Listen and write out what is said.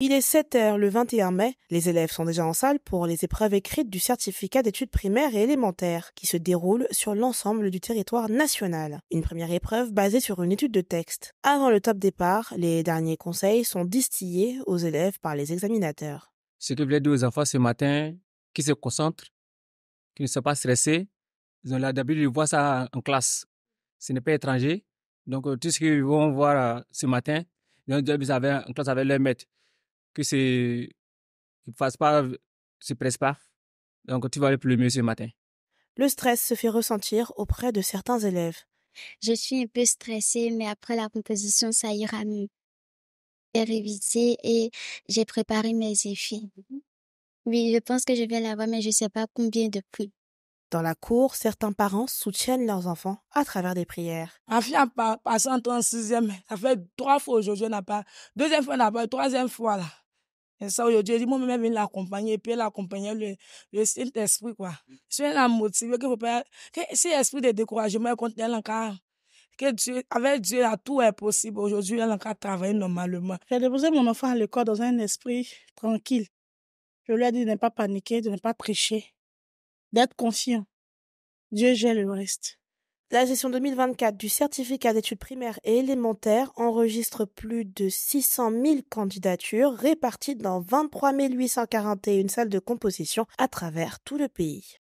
Il est 7 heures le 21 mai. Les élèves sont déjà en salle pour les épreuves écrites du certificat d'études primaires et élémentaires qui se déroulent sur l'ensemble du territoire national. Une première épreuve basée sur une étude de texte. Avant le top départ, les derniers conseils sont distillés aux élèves par les examinateurs. Ce que je voulais dire aux enfants ce matin, qui se concentrent, qui ne sont pas stressés, ils ont l'habitude de voir ça en classe. Ce n'est pas étranger. Donc, euh, tout ce qu'ils vont voir euh, ce matin, ils ont déjà vu en classe avec leur maître que c'est ne fasse pas, se presse pas. Donc tu vas aller plus mieux ce matin. Le stress se fait ressentir auprès de certains élèves. Je suis un peu stressée, mais après la composition, ça ira mieux. J'ai révisé et j'ai préparé mes effets. Mmh oui, je pense que je viens vais voir, mais je ne sais pas combien de plus. Dans la cour, certains parents soutiennent leurs enfants à travers des prières. Ma fille a passé en 36e, ça fait trois fois aujourd'hui, on n'a pas, deuxième fois, on n'a pas, troisième fois, là. Et ça, aujourd'hui, mon dit, moi, même, l'accompagner, puis elle le, Saint-Esprit, quoi. Si motive. motiver que, vous que c'est l'esprit de découragement contre elle encore. Que Dieu, avec Dieu, là, tout est possible. Aujourd'hui, elle encore travaille normalement. J'ai déposé mon enfant à l'école dans un esprit tranquille. Je lui ai dit de ne pas paniquer, de ne pas tricher d'être conscient. Dieu gère le reste. La session 2024 du certificat d'études primaires et élémentaires enregistre plus de 600 000 candidatures réparties dans 23 841 salles de composition à travers tout le pays.